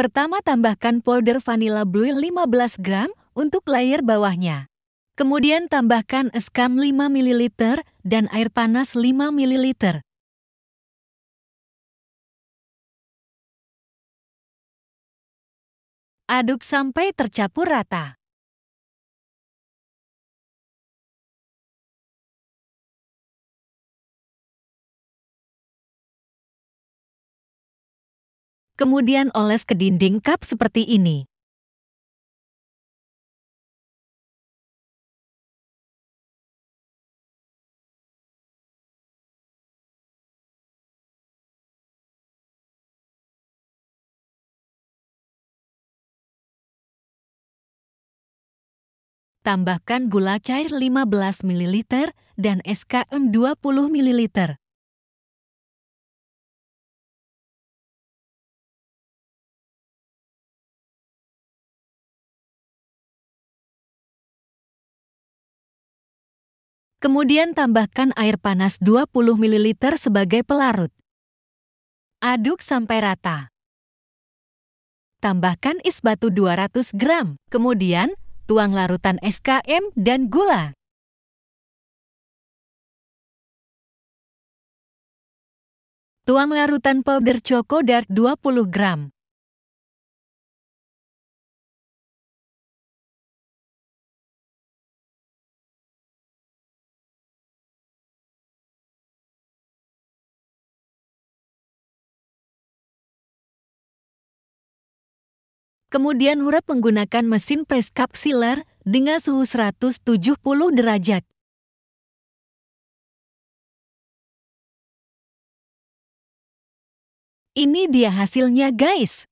Pertama tambahkan powder vanilla blue 15 gram untuk layer bawahnya. Kemudian tambahkan eskam 5 ml dan air panas 5 ml. Aduk sampai tercampur rata. kemudian oles ke dinding cup seperti ini. tambahkan gula cair 15 ml dan SKM 20 ml. Kemudian tambahkan air panas 20 ml sebagai pelarut. Aduk sampai rata. Tambahkan es batu 200 gram, kemudian tuang larutan SKM dan gula. Tuang larutan powder choco dark 20 gram. Kemudian urap menggunakan mesin press cup sealer dengan suhu 170 derajat. Ini dia hasilnya guys.